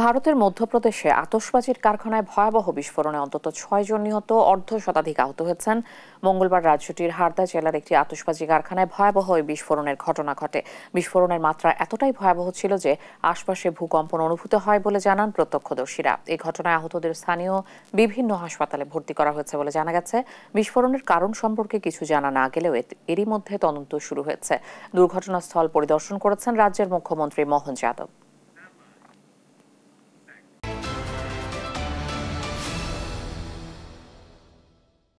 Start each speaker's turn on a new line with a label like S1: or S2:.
S1: ভারতের মধ্যপ্রদেশে আতসবাজির কারখানায় ভয়াবহ বিস্ফোরণে অন্তত ছয় জন নিহত অর্ধ শতাধিক আহত হয়েছেন মঙ্গলবার রাজ্যটির হারদা জেলার একটি আতসবাজি কারখানায় ভয়াবহ ওই বিস্ফোরণের ঘটনা ঘটে বিস্ফোরণের মাত্রা এতটাই ভয়াবহ ছিল যে আশপাশে ভূকম্পন অনুভূত হয় বলে জানান প্রত্যক্ষদর্শীরা এই ঘটনায় আহতদের স্থানীয় বিভিন্ন হাসপাতালে ভর্তি করা হয়েছে বলে জানা গেছে বিস্ফোরণের কারণ সম্পর্কে কিছু জানা না গেলেও এরই মধ্যে তদন্ত শুরু হয়েছে দুর্ঘটনাস্থল পরিদর্শন করেছেন রাজ্যের মুখ্যমন্ত্রী মোহন যাদব